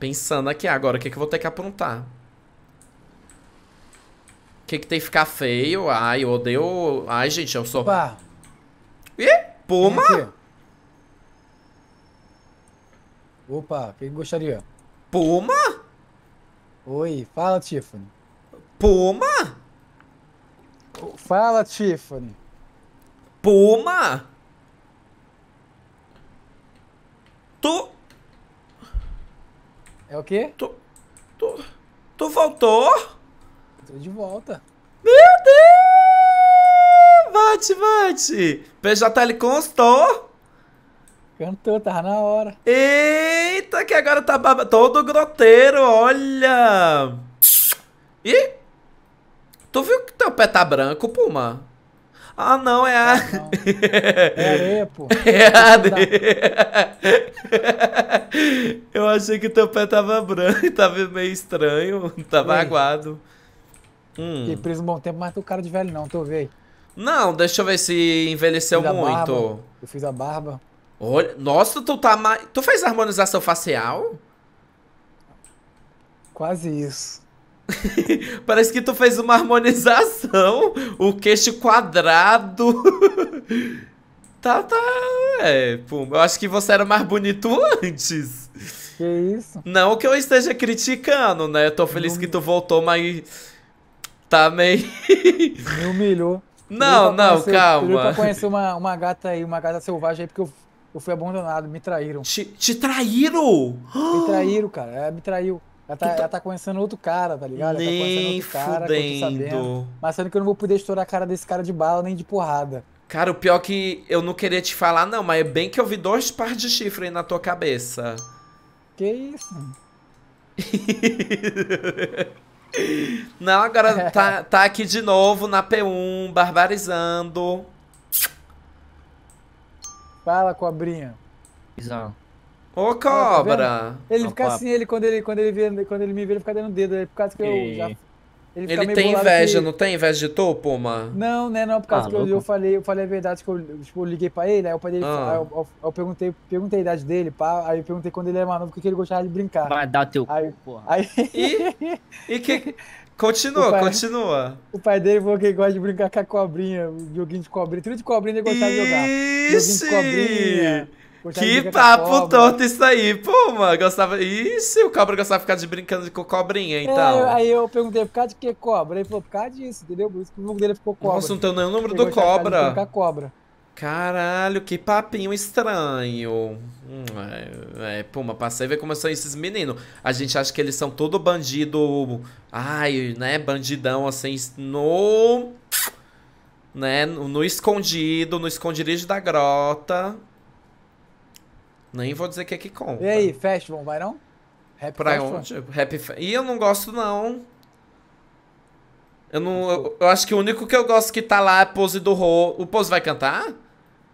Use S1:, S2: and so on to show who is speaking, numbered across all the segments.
S1: Pensando aqui agora, o que, que eu vou ter que aprontar? O que, que tem que ficar feio? Ai, eu odeio. Ai, gente, eu sou. Opa. Ih, puma!
S2: Opa, quem gostaria? Puma? Oi, fala, Tiffany. Puma? Fala, Tiffany.
S1: Puma? Tu. É o quê? Tu, tu, tu voltou? Tô de volta. Meu Deus! Bate, bate! PJL constou? Cantou, tava na hora. Eita, que agora tá baba... todo groteiro, olha! E? Tu viu que teu pé tá branco, Puma? Ah, não, é a. Ah, não. é areia, é, é, pô. É a areia. Eu achei que teu pé tava branco, tava meio estranho, tava Ei. aguado. Hum. Fiquei preso
S2: um bom tempo, mas tu cara de velho não, tu veio.
S1: Não, deixa eu ver se envelheceu muito.
S2: eu fiz a barba.
S1: Olha, nossa, tu tá mais. Tu fez harmonização facial?
S2: Quase isso.
S1: Parece que tu fez uma harmonização. O queixo quadrado. tá, tá. É, pum. Eu acho que você era mais bonito antes. Que isso? Não que eu esteja criticando, né? Eu tô feliz que tu voltou, mas. Tá meio. Me humilhou. Não, não, conhecer, calma. Eu pra conhecer
S2: uma, uma gata aí, uma gata selvagem aí, porque eu, eu fui abandonado, me traíram. Te, te traíram? Me traíram, cara. É, me traiu. Ela tá, tá... ela tá conhecendo outro cara, tá ligado? Nem ela tá conhecendo outro cara, fudendo. Sabendo, mas sendo que eu não vou poder estourar a cara desse cara de bala nem de porrada.
S1: Cara, o pior é que eu não queria te falar, não, mas é bem que eu vi dois pares de chifre aí na tua cabeça. Que isso? não, agora tá, tá aqui de novo na P1, barbarizando.
S2: Fala, cobrinha.
S1: Bizarro. Ô, ah, tá cobra! ele fica assim,
S2: ele quando ele, quando ele, vê, quando ele me vê, ele fica dando dedo. É por causa que eu já. Ele, ele tem inveja, que...
S1: não tem inveja de tu, Puma?
S2: Não, né? Não, é por causa ah, que eu, eu, falei, eu falei a verdade, que eu, tipo, eu liguei pra ele, aí Ah. Eu, eu, eu, perguntei, perguntei a idade dele, pá, aí eu perguntei quando ele era mais novo, o que, que ele gostava de brincar. Vai dar teu aí, porra. Aí... E, e que. Continua, o pai, continua. O pai dele falou que ele gosta de brincar com a cobrinha, joguinho de cobrinha. Tudo de cobrinha ele gostava de jogar. Joguinho de cobrinha.
S1: Que papo torto isso aí. Pô, mano, gostava. isso. se o cobra gostava de ficar de brincando com cobrinha, é, então? É,
S2: aí eu perguntei por causa de que cobra? Ele falou por causa disso, entendeu? Por isso que o nome dele ficou cobra. Nossa, não tem nem o número do cobra. cobra.
S1: Caralho, que papinho estranho. Hum, é, é, Puma, passei a ver como são esses meninos. A gente acha que eles são todo bandido. Ai, né? Bandidão assim. No. Né, no escondido, no esconderijo da grota. Nem vou dizer que é que conta. E aí, tá?
S2: festival, vai não?
S1: Rap pra festival? onde? Rap E eu não gosto, não. Eu não. Eu, eu, acho que o único que eu gosto que tá lá é Pose do Rô. O Pose vai cantar?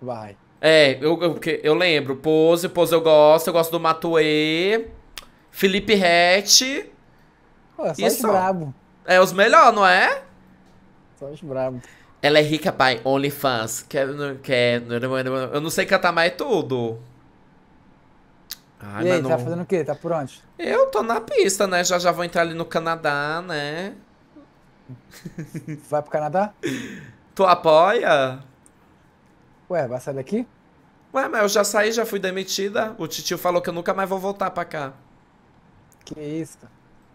S1: Vai. É, eu, eu, eu lembro. Pose, Pose eu gosto. Eu gosto do Matue. Felipe Rett.
S2: Pô, é só os brabo.
S1: É os melhores, não é? Só os brabo. Ela é rica, pai. OnlyFans. Quer, quer, eu não sei cantar mais tudo. Ai, e aí, Manu... tá fazendo
S2: o quê? Tá por onde?
S1: Eu tô na pista, né? Já já vou entrar ali no Canadá, né?
S2: Vai pro Canadá?
S1: Tu apoia? Ué, vai sair daqui? Ué, mas eu já saí, já fui demitida. O titio falou que eu nunca mais vou voltar pra cá. Que isso?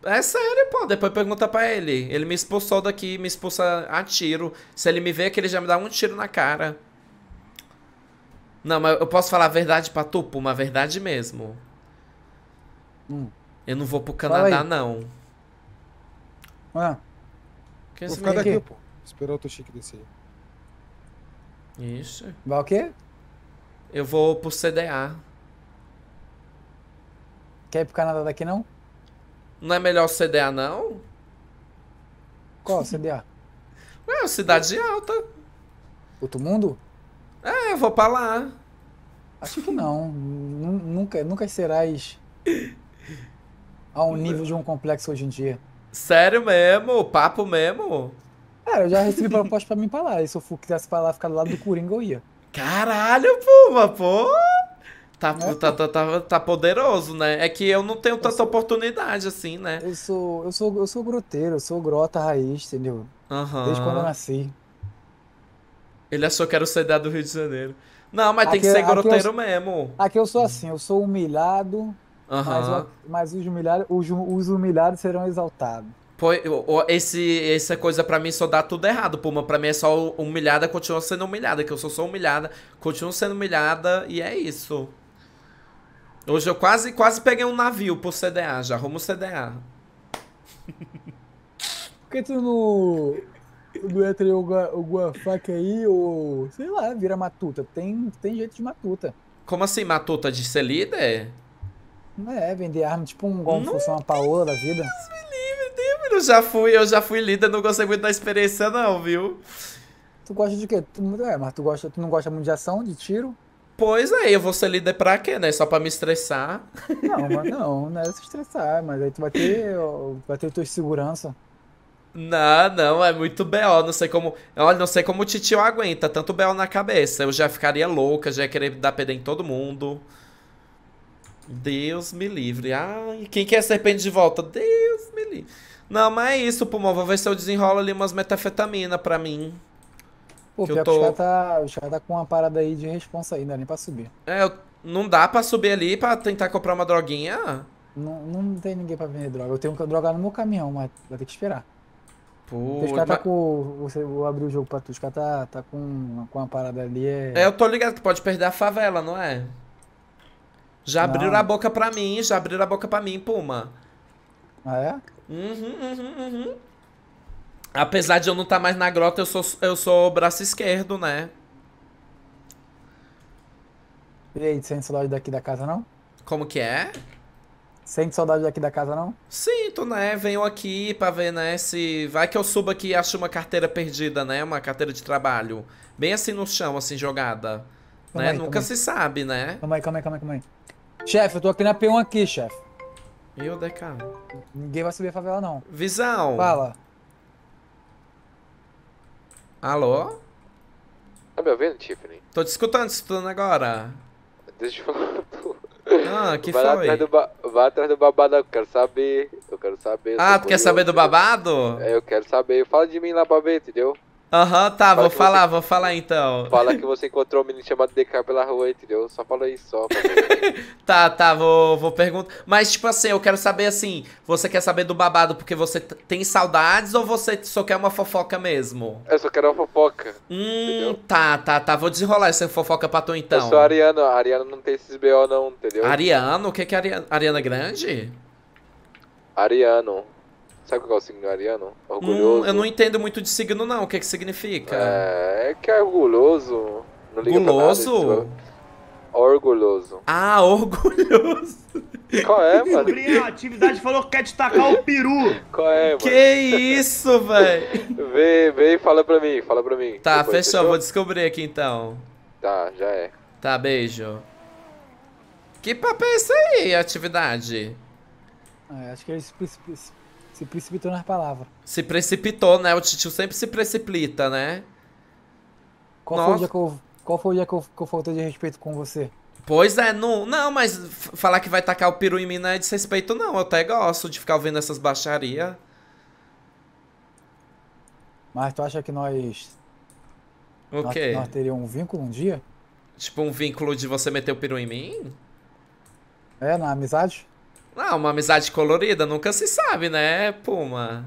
S1: É sério, pô. Depois pergunta pra ele. Ele me expulsou daqui, me expulsa a tiro. Se ele me vê que ele já me dá um tiro na cara. Não, mas eu posso falar a verdade pra tu? Uma verdade mesmo. Hum. Eu não vou pro Canadá, não. Ah. Quem vou ficar daqui, pô. Esperar o Toshiki descer. Isso. Vai o quê? Eu vou pro CDA.
S2: Quer ir pro Canadá daqui, não?
S1: Não é melhor o CDA, não?
S2: Qual CDA?
S1: Ué, é Cidade Alta. Outro mundo? É, eu vou pra lá.
S2: Acho que não. nunca, nunca serás a um nível de um complexo hoje em dia.
S1: Sério mesmo? Papo mesmo?
S2: Cara, eu já recebi proposta pra mim pra lá. E se eu quisesse pra lá ficar do lado do Coringa, eu ia.
S1: Caralho, Puma, pô! Tá, é, tá, tá, tá, tá, poderoso, né? É que eu não tenho eu tanta sou, oportunidade assim, né? Eu sou, eu sou, eu sou groteiro, eu sou grota raiz, entendeu? Uhum. Desde quando eu nasci. Ele achou que era o CDA do Rio de Janeiro. Não, mas aqui, tem que é- ser é groteiro
S2: mesmo. Aqui eu sou assim, eu sou humilhado, uhum. mas, mas os, humilhados, os, hum, os humilhados serão exaltados.
S1: Pô, esse, essa coisa pra mim só dá tudo errado, Puma. Pra mim é só humilhada, continua sendo humilhada, que eu sou só humilhada, continua sendo humilhada e é isso. Hoje eu quase, quase peguei um navio pro CDA, já arrumo o CDA.
S2: Por que tu não aguenta alguma, alguma faca aí ou, sei lá, vira matuta. Tem, tem jeito de matuta.
S1: Como assim, matuta de ser líder?
S2: É, vender arma tipo um gol se fosse uma paola da vida. me
S1: livre, eu já fui, eu já fui líder, não gostei muito da experiência não, viu?
S2: Tu gosta de quê? Tu, é, mas tu, gosta, tu não gosta muito de ação, de tiro?
S1: Pois é, eu vou ser líder pra quê, né? Só pra me estressar.
S2: Não, mas não, não é se estressar, mas aí tu vai ter, vai ter tua segurança.
S1: Não, não, é muito B.O. Não sei como. Olha, não sei como o Titio aguenta tanto B.O. na cabeça. Eu já ficaria louca, já ia querer dar PD em todo mundo. Deus me livre. Ai, quem quer serpente de volta? Deus me livre. Não, mas é isso, Pumão. Vou ver se eu desenrolo ali umas metafetamina pra mim. Pô, que eu tô... o,
S2: tá, o cara tá com uma parada aí de responsa ainda é nem pra subir.
S1: É, eu... não dá pra subir ali pra tentar comprar uma droguinha?
S2: Não, não tem ninguém pra vender droga. Eu tenho drogar no meu caminhão, mas vai ter que esperar.
S1: Pô, os caras tá, tá-
S2: com. Você, vou abrir o jogo pra tu. Os caras tá, tá com, com uma parada ali.
S1: É... é, eu tô ligado que pode perder a favela, não é? Já não. abriram a boca pra mim, já abriram a boca pra mim, Puma. Ah, é? Uhum, uhum, uhum. Apesar de eu não estar tá mais na grota, eu sou, eu sou braço esquerdo, né?
S2: E aí, você não daqui da casa, não?
S1: Como que é?
S2: Sente saudade daqui da casa, não?
S1: Sinto, né? Venho aqui pra ver, né? Se. Vai que eu subo aqui e acho uma carteira perdida, né? Uma carteira de trabalho. Bem assim no chão, assim, jogada.
S2: Calma né? Aí, Nunca se
S1: aí. sabe, né?
S2: Calma aí, calma aí, calma aí, calma aí. Chefe, eu tô aqui na P1 aqui, chefe. E o DK? Ninguém vai subir a favela, não.
S1: Visão! Fala. Alô? Tá me ouvindo, Tiffany? Tô te escutando, te escutando agora. Deixa eu falar ah, que vai foi? Atrás do Vai atrás do babado, eu quero saber. Eu quero saber. Ah, tu curioso, quer saber do babado? É, eu quero
S2: saber. Fala de mim lá pra ver, entendeu?
S1: Aham, uhum, tá, fala vou falar, você... vou falar então. Fala que você encontrou um menino chamado DK pela rua, entendeu? Só fala isso, só. tá, tá, vou, vou perguntar. Mas, tipo assim, eu quero saber assim, você quer saber do babado porque você tem saudades ou você só quer uma fofoca mesmo? Eu só quero uma fofoca. Hum, entendeu? tá, tá, tá. Vou desenrolar essa fofoca pra tu então. Eu sou Ariano, Ariano não tem esses BO não, entendeu? Ariano? O que que é Ariano? Ariana Grande? Ariano. Sabe qual é o signo ariano? Orgulhoso. Hum, eu não entendo muito de signo, não. O que é que significa? É, é que é orgulhoso. Não liga Guloso? Pra nada, Orgulhoso. Ah, orgulhoso. Qual é, mano? Gabriel, a atividade falou que quer destacar o peru. Qual é, mano? Que isso, velho. Vem, vem, fala pra mim, fala pra mim. Tá, Depois, fechou, fechou, vou descobrir aqui então. Tá, já é. Tá, beijo. Que papo é esse aí, atividade?
S2: É, acho que é se precipitou nas palavras.
S1: Se precipitou, né? O tio sempre se precipita, né? Qual Nossa. foi o dia
S2: que eu, qual foi o dia que eu, que eu faltei de respeito com você?
S1: Pois é, não, não, mas falar que vai tacar o peru em mim não é desrespeito, não. Eu até gosto de ficar ouvindo essas baixarias.
S2: Mas tu acha que nós.
S1: O nós, quê? Nós teríamos um vínculo um dia? Tipo, um vínculo de você meter o peru em mim?
S2: É, na amizade?
S1: Ah, uma amizade colorida nunca se sabe, né, Puma?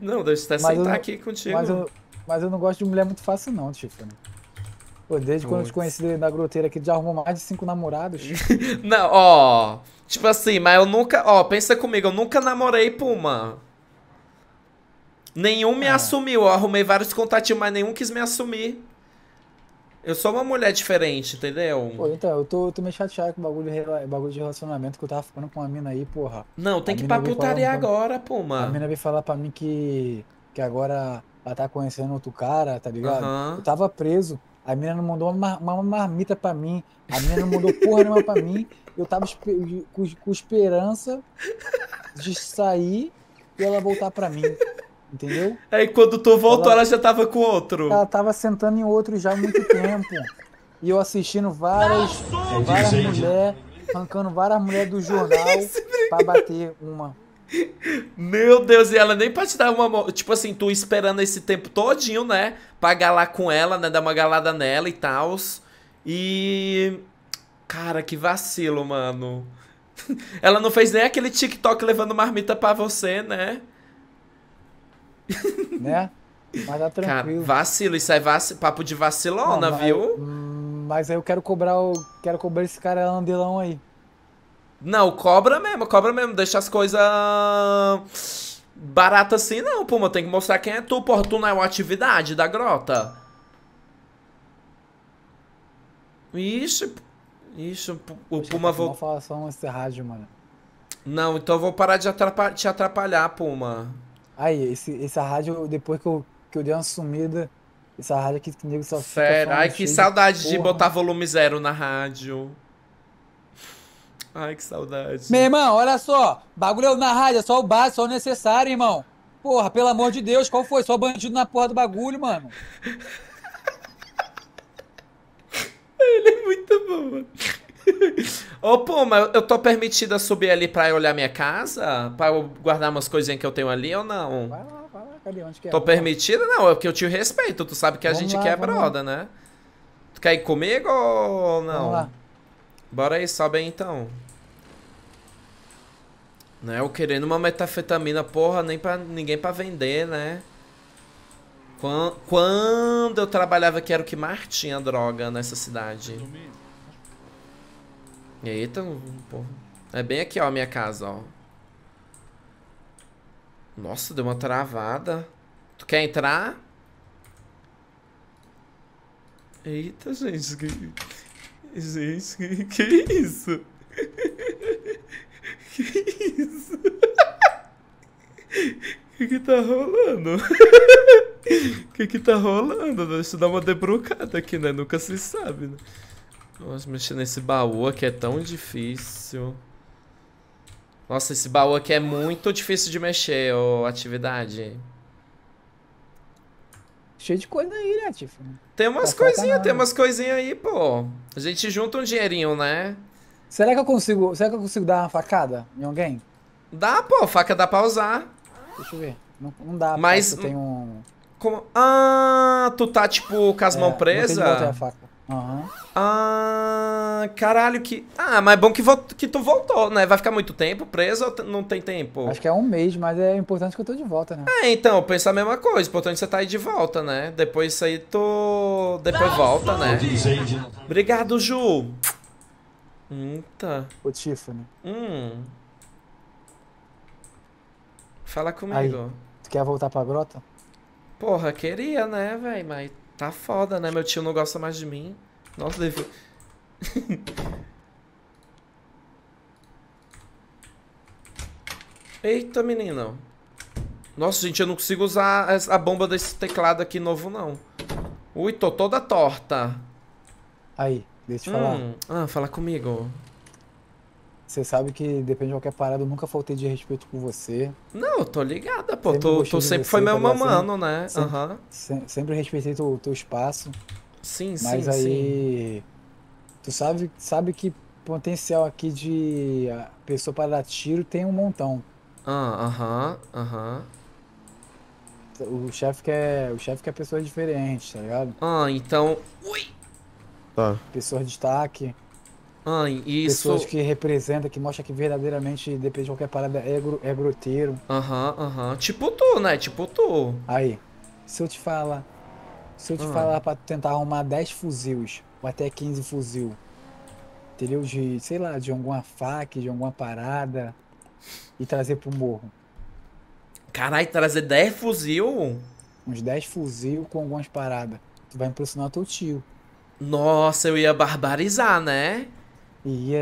S1: não, deixa eu até mas sentar eu, aqui contigo. Mas eu,
S2: mas eu não gosto de mulher muito fácil, não, Tiffany. Pô, desde quando eu te conheci na groteira aqui, já arrumou mais de cinco namorados.
S1: não, ó. Tipo assim, mas eu nunca. Ó, pensa comigo, eu nunca namorei Puma. Nenhum me ah. assumiu. Eu arrumei vários contatinhos, mas nenhum quis me assumir. Eu sou uma mulher diferente, entendeu? Pô, então,
S2: eu tô, tô meio chateado com o bagulho, bagulho de relacionamento que eu tava ficando com a mina aí, porra. Não, tem a que ir pra putaria agora, pô, mano. A mina veio falar pra mim que, que agora ela tá conhecendo outro cara, tá ligado? Uhum. Eu tava preso. A mina não mandou uma, uma marmita pra mim. A mina não mandou porra nenhuma pra mim. Eu tava com, com esperança de sair e ela voltar pra mim.
S1: Entendeu? Aí quando tu voltou, ela, ela já tava com outro. Ela
S2: tava sentando em outro já há muito tempo. e eu assistindo várias, Nossa, várias mulheres, arrancando várias mulheres do jornal pra bater uma.
S1: Meu Deus, e ela nem pra te dar uma. Tipo assim, tu esperando esse tempo todinho, né? Pra galar com ela, né? Dar uma galada nela e tal. E. Cara, que vacilo, mano. ela não fez nem aquele TikTok levando marmita pra você, né?
S2: né?
S1: Mas dá tá tranquilo. Cara, vacilo, isso é vac... papo de vacilona, não, mas, viu? Hum, mas
S2: aí eu quero cobrar o. Quero cobrar esse cara andelão aí.
S1: Não, cobra mesmo, cobra mesmo, deixa as coisas barata assim não, Puma, tem que mostrar quem é tu, porra, tu não é uma atividade da grota. Ixi, ixi, o Acho Puma vou...
S2: falar só um rádio, mano.
S1: Não, então eu vou parar de te atrapalhar, Puma.
S2: Aí, esse, essa rádio, depois que eu, que eu dei uma sumida, essa rádio aqui que nego só Sério, ai que assim, saudade de botar
S1: volume zero na rádio. Ai, que saudade.
S2: Meu irmão, olha só. Bagulho na rádio, é só o básico, só o necessário, irmão. Porra, pelo amor de Deus, qual foi? Só bandido na porra do bagulho, mano.
S1: Ele é muito bom, mano. Ô, oh, pô, mas eu tô permitida subir ali pra olhar minha casa? Pra eu guardar umas coisinhas que eu tenho ali ou não? Vai lá,
S2: vai lá, cadê? Onde que é? Tô
S1: permitida? Não, é porque eu te respeito. Tu sabe que vamos a gente lá, quer broda, lá. né? Tu quer ir comigo ou não? Vamos lá. Bora aí, sobe aí então. Né, eu querendo uma metafetamina, porra, nem pra ninguém pra vender, né? Quando, quando eu trabalhava que era o que mais tinha droga nessa cidade. Domínio. Eita, então, porra. É bem aqui, ó, a minha casa, ó. Nossa, deu uma travada. Tu quer entrar? Eita, gente. Que... Gente, que, que isso? Que isso? que que tá rolando? que que tá rolando? Deixa eu dar uma debrucada aqui, né? Nunca se sabe, né? Vamos mexer nesse baú aqui, é tão difícil. Nossa, esse baú aqui é muito difícil de mexer, ô atividade. Cheio de coisa aí, né, Tiff? Tem umas tá coisinhas, tem umas coisinhas aí, pô. A gente junta um dinheirinho, né?
S2: Será que eu consigo, será que eu consigo dar uma facada em alguém?
S1: Dá, pô, faca dá pra usar. Deixa eu ver. Não, não dá, mas tem um... Como... Ah, tu tá, tipo, com as é, mãos presas? Uhum. Ah, caralho, que. Ah, mas é bom que, vo... que tu voltou, né? Vai ficar muito tempo preso ou não tem tempo?
S2: Acho que é um mês, mas é importante que eu tô de volta, né?
S1: É, então, pensa a mesma coisa. Importante você tá aí de volta, né? Depois isso aí tu. Depois volta, né? Obrigado, Ju. Eita. Hum, tá. Ô, Tiffany. Hum. Fala comigo. Aí,
S2: tu quer voltar pra grota?
S1: Porra, queria, né, velho? Mas Tá foda, né? Meu tio não gosta mais de mim. Nossa, Davi. Eita, menino. Nossa, gente, eu não consigo usar a bomba desse teclado aqui novo, não. Ui, tô toda torta. Aí,
S2: deixa eu te falar. Hum, ah, fala comigo. Você sabe que, depende de qualquer parada, eu nunca faltei de respeito por você. Não, eu
S1: tô ligada,
S2: pô. Sempre tô, tô sempre você, foi meu tá mamano, né? Sempre, uhum. sempre, sempre respeitei teu, teu espaço. Sim, sim, Mas aí, sim. tu sabe, sabe que potencial aqui de ah, pessoa para dar tiro tem um montão. Ah, aham, uh aham. -huh, uh -huh. O chefe quer, é, o chefe quer é tá ligado? Ah, então... Ui! Tá. Pessoa de
S1: destaque.
S2: Ai, isso... Pessoas que representam, que mostram que verdadeiramente, depende de qualquer parada, é, gru, é groteiro.
S1: Aham, uhum, aham. Uhum. Tipo tu, né? Tipo tu. Aí,
S2: se eu te falar... Se eu te uhum. falar pra tentar arrumar 10 fuzis, ou até 15 fuzil, entendeu? De, sei lá, de alguma faca, de alguma parada, e trazer pro morro.
S1: Caralho, trazer 10 fuzil? Uns 10 fuzil com algumas paradas. Tu vai
S2: impressionar teu tio. Nossa, eu ia
S1: barbarizar, né? E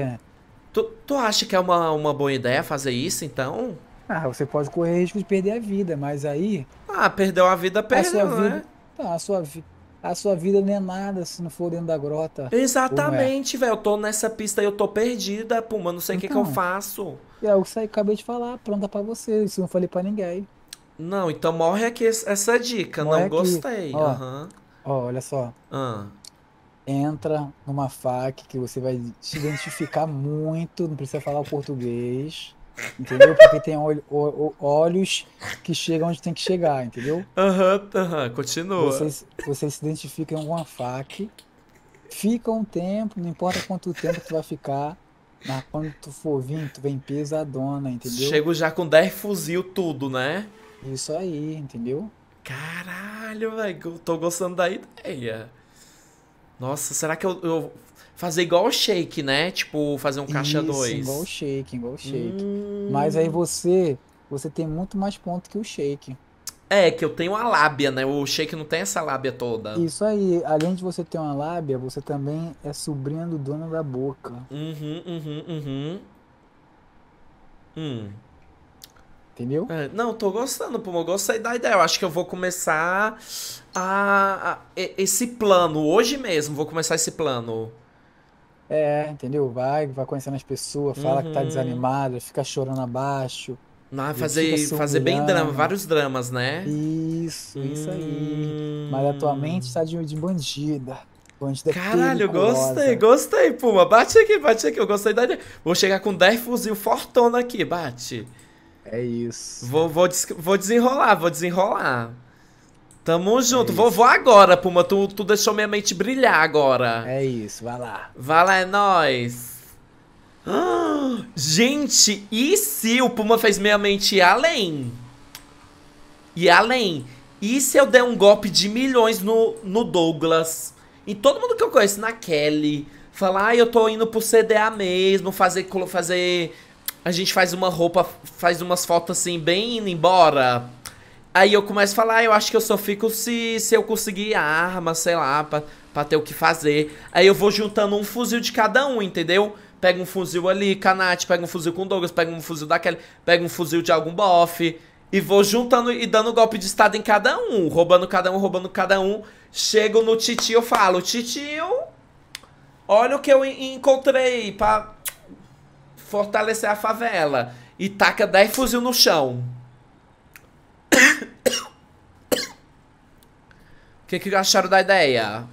S1: Tu, tu acha que é uma, uma boa ideia fazer isso, então?
S2: Ah, você pode correr risco de perder a vida, mas aí.
S1: Ah, perdeu a vida, perdeu, a sua né? vida, né? Não, a
S2: sua vida. A sua vida não é nada se não for dentro da grota. É. Exatamente,
S1: é. velho. Eu tô nessa pista e eu tô perdida, pô, não sei o então, que, que eu então. faço.
S2: É o que eu acabei de falar, pronta para você. Isso eu não falei para ninguém.
S1: Não, então morre aqui essa dica. Morre não aqui. gostei. Ó, uhum.
S2: ó, olha só.
S1: Uhum entra
S2: numa fac que você vai se identificar muito, não precisa falar o português, entendeu? Porque tem olho, o, o, olhos que chegam onde tem que chegar, entendeu?
S1: Aham, uhum, uhum, continua. Vocês,
S2: vocês se identificam com alguma fac, fica um tempo, não importa quanto tempo tu vai ficar, mas quando tu for vir, tu vem pesadona, entendeu? Chego
S1: já com 10 fuzil tudo, né? Isso aí, entendeu? Caralho, velho, tô gostando da ideia. Nossa, será que eu, eu fazer igual o shake, né? Tipo, fazer um caixa 2. igual o shake,
S2: igual o shake. Hum... Mas aí você, você tem muito mais ponto que o shake.
S1: É, que eu tenho a lábia, né? O shake não tem essa lábia toda. Isso
S2: aí, além de você ter uma lábia, você também é
S1: sobrinha do dono da boca. Uhum, uhum, uhum. Hum entendeu? É, não, tô gostando, Puma, eu gostei da ideia. Eu acho que eu vou começar a, a, esse plano hoje mesmo, vou começar esse plano.
S2: É, entendeu? Vai, vai conhecendo as pessoas, fala uhum. que tá uhum. desanimado, fica chorando abaixo.
S1: Não, ah, fazer, fazer bem drama, vários dramas, né? Isso, hum. isso aí.
S2: Hum. Mas atualmente está de, de bandida. bandida Caralho, gostei,
S1: gostei, Puma. Bate aqui, bate aqui. Eu gostei da ideia. Vou chegar com 10 fuzil fortona aqui, bate. É isso. Vou, vou, des vou desenrolar, vou desenrolar. Tamo junto. É vou, vou agora, Puma. Tu, tu deixou minha mente brilhar agora. É isso, vai lá. Vai lá, é nóis. Ah, gente, e se o Puma fez minha mente ir além? E além, e se eu der um golpe de milhões no, no Douglas? Em todo mundo que eu conheço, na Kelly. Falar, ah, eu tô indo pro CDA mesmo, fazer, fazer a gente faz uma roupa, faz umas fotos assim, bem indo embora. Aí eu começo a falar, ah, eu acho que eu só fico se, se eu conseguir arma, sei lá, pra, pra ter o que fazer. Aí eu vou juntando um fuzil de cada um, entendeu? Pega um fuzil ali, Kanat, pega um fuzil com Douglas, pega um fuzil daquele, pega um fuzil de algum bofe. E vou juntando e dando golpe de estado em cada um, roubando cada um, roubando cada um. Chego no titio, falo, titio, olha o que eu encontrei pra fortalecer a favela e taca 10 fuzil no chão. O que, que acharam da ideia?